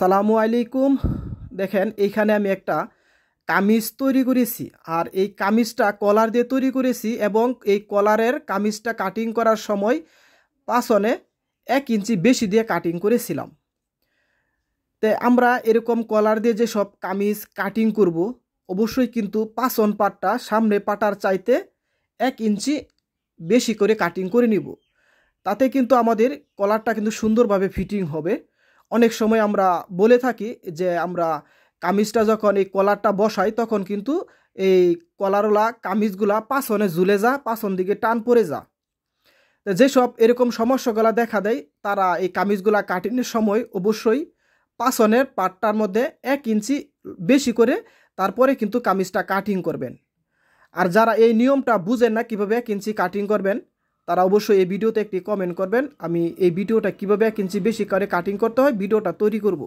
সালামু আলাইকুম দেখেন এইখানে আমি একটা কামিজ তৈরি করেছি আর এই কামিজটা কলার দিয়ে তৈরি করেছি এবং এই কলারের কামিজটা কাটিং করার সময় পাশনে এক ইঞ্চি বেশি দিয়ে কাটিং করেছিলাম তে আমরা এরকম কলার দিয়ে যে সব কামিজ কাটিং করব অবশ্যই কিন্তু পাশন পাটটা সামনে পাটার চাইতে এক ইঞ্চি বেশি করে কাটিং করে নিব তাতে কিন্তু আমাদের কলারটা কিন্তু সুন্দরভাবে ফিটিং হবে অনেক সময় আমরা বলে থাকি যে আমরা কামিজটা যখন এই কলারটা বসাই তখন কিন্তু এই কলারওয়ালা কামিজগুলা পাছনে ঝুলে যা পাছন দিকে টান পড়ে যা যেসব এরকম সমস্যাগুলো দেখা দেয় তারা এই কামিজগুলা কাটিনের সময় অবশ্যই পাছনের পাটটার মধ্যে এক ইঞ্চি বেশি করে তারপরে কিন্তু কামিজটা কাটিং করবেন আর যারা এই নিয়মটা বুঝেন না কীভাবে এক ইঞ্চি কাটিং করবেন তারা অবশ্যই এই ভিডিওতে একটি কমেন্ট করবেন আমি এই ভিডিওটা কীভাবে এক ইঞ্চি বেশি করে কাটিং করতে হয় ভিডিওটা তৈরি করব